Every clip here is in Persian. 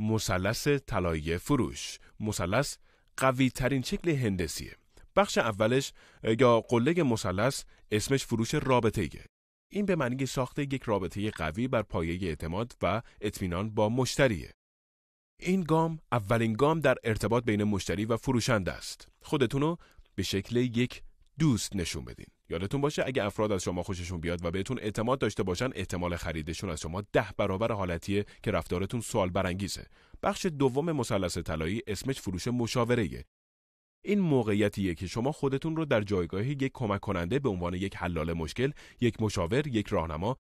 مسلس طلایی فروش مسلس قوی ترین شکل هندسیه بخش اولش یا قله مسلس اسمش فروش رابطه ایه. این به معنی ساخت یک رابطه قوی بر پایه اعتماد و اطمینان با مشتریه. این گام اولین گام در ارتباط بین مشتری و فروشنده است. خودتونو به شکل یک دوست نشون بدین. یادتون باشه اگه افراد از شما خوششون بیاد و بهتون اعتماد داشته باشن احتمال خریدشون از شما ده برابر حالتیه که رفتارتون سوال برانگیزه. بخش دوم مثلث طلایی اسمش فروش مشاوره این موقعیتیه که شما خودتون رو در جایگاه یک کمک کننده به عنوان یک حلال مشکل، یک مشاور، یک راهنما،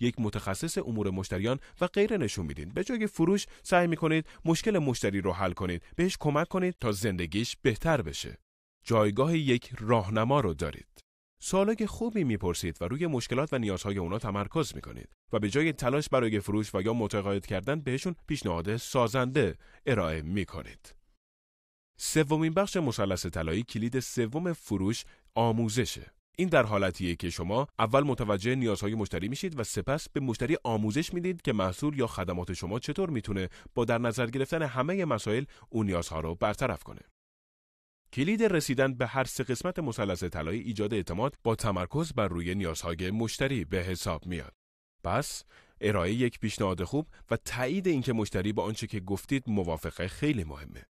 یک متخصص امور مشتریان و غیره نشون میدین. به جای فروش سعی میکنید مشکل مشتری رو حل کنید، بهش کمک کنید تا زندگیش بهتر بشه. جایگاه یک راهنما رو دارید. سوالای خوبی میپرسید و روی مشکلات و نیازهای اونا تمرکز میکنید و به جای تلاش برای فروش و یا متقاعد کردن بهشون پیشنهاد سازنده ارائه میکنید. سومین بخش مثلث طلایی کلید سوم فروش آموزشه. این در حالتیه که شما اول متوجه نیازهای مشتری میشید و سپس به مشتری آموزش میدید که محصول یا خدمات شما چطور میتونه با در نظر گرفتن همه مسائل اون نیازها رو برطرف کنه. کلید رسیدن به هر سه قسمت مثلث طلایی ایجاد اعتماد با تمرکز بر روی نیازهای مشتری به حساب میاد. پس ارائه یک پیشنهاد خوب و تایید اینکه مشتری با آنچه که گفتید موافقه خیلی مهمه.